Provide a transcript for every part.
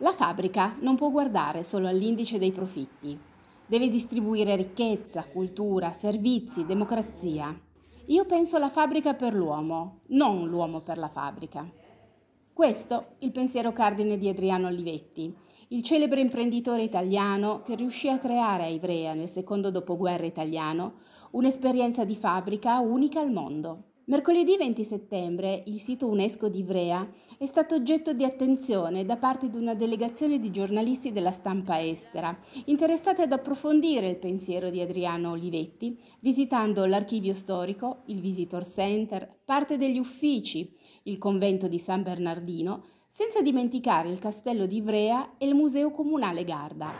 La fabbrica non può guardare solo all'indice dei profitti, deve distribuire ricchezza, cultura, servizi, democrazia. Io penso alla fabbrica per l'uomo, non l'uomo per la fabbrica. Questo il pensiero cardine di Adriano Olivetti, il celebre imprenditore italiano che riuscì a creare a Ivrea nel secondo dopoguerra italiano un'esperienza di fabbrica unica al mondo. Mercoledì 20 settembre il sito UNESCO di Ivrea è stato oggetto di attenzione da parte di una delegazione di giornalisti della stampa estera, interessati ad approfondire il pensiero di Adriano Olivetti, visitando l'archivio storico, il Visitor Center, parte degli uffici, il convento di San Bernardino, senza dimenticare il castello di Ivrea e il Museo Comunale Garda.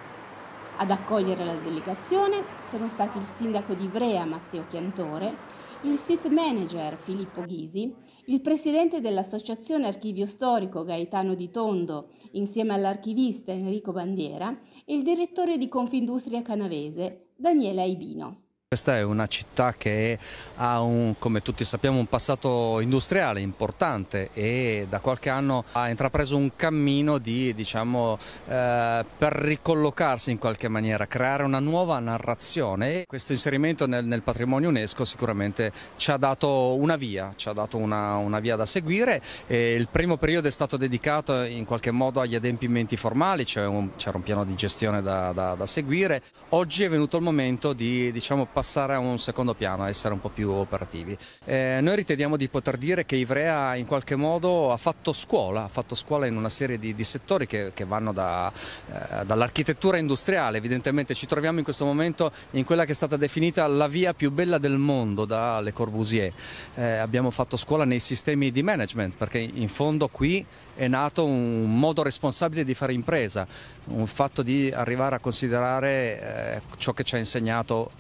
Ad accogliere la delegazione sono stati il sindaco di Ivrea Matteo Chiantore, il sit manager Filippo Ghisi, il presidente dell'Associazione Archivio Storico Gaetano Di Tondo, insieme all'archivista Enrico Bandiera, e il direttore di Confindustria Canavese Daniele Aibino. Questa è una città che ha, un, come tutti sappiamo, un passato industriale importante e da qualche anno ha intrapreso un cammino di, diciamo, eh, per ricollocarsi in qualche maniera, creare una nuova narrazione. E questo inserimento nel, nel, patrimonio UNESCO sicuramente ci ha dato una via, ci ha dato una, una via da seguire. E il primo periodo è stato dedicato in qualche modo agli adempimenti formali, c'era cioè un, un, piano di gestione da, da, da, seguire. Oggi è venuto il momento di diciamo, passare a un secondo piano, a essere un po' più operativi. Eh, noi riteniamo di poter dire che Ivrea in qualche modo ha fatto scuola, ha fatto scuola in una serie di, di settori che, che vanno da, eh, dall'architettura industriale, evidentemente ci troviamo in questo momento in quella che è stata definita la via più bella del mondo da Le Corbusier. Eh, abbiamo fatto scuola nei sistemi di management perché in fondo qui è nato un modo responsabile di fare impresa, un fatto di arrivare a considerare eh, ciò che ci ha insegnato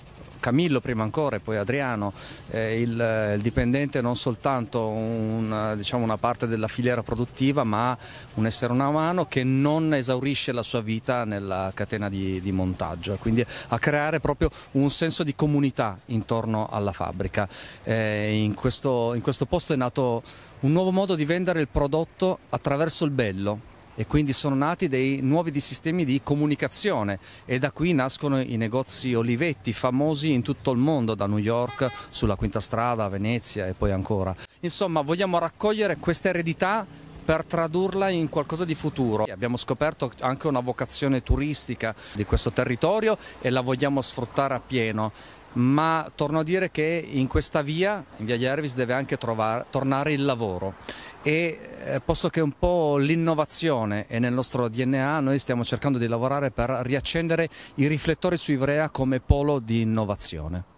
Camillo prima ancora e poi Adriano, eh, il, eh, il, dipendente non soltanto un, eh, diciamo una parte della filiera produttiva ma un essere umano che non esaurisce la sua vita nella catena di, di montaggio, quindi a creare proprio un senso di comunità intorno alla fabbrica. Eh, in, questo, in questo posto è nato un nuovo modo di vendere il prodotto attraverso il bello, e quindi sono nati dei nuovi sistemi di comunicazione e da qui nascono i negozi Olivetti famosi in tutto il mondo, da New York sulla Quinta Strada a Venezia e poi ancora. Insomma, vogliamo raccogliere questa eredità per tradurla in qualcosa di futuro. Abbiamo scoperto anche una vocazione turistica di questo territorio e la vogliamo sfruttare appieno ma torno a dire che in questa via, in via Jervis, deve anche trovare, tornare il lavoro e eh, posto che un po' l'innovazione è nel nostro DNA, noi stiamo cercando di lavorare per riaccendere i riflettori su Ivrea come polo di innovazione.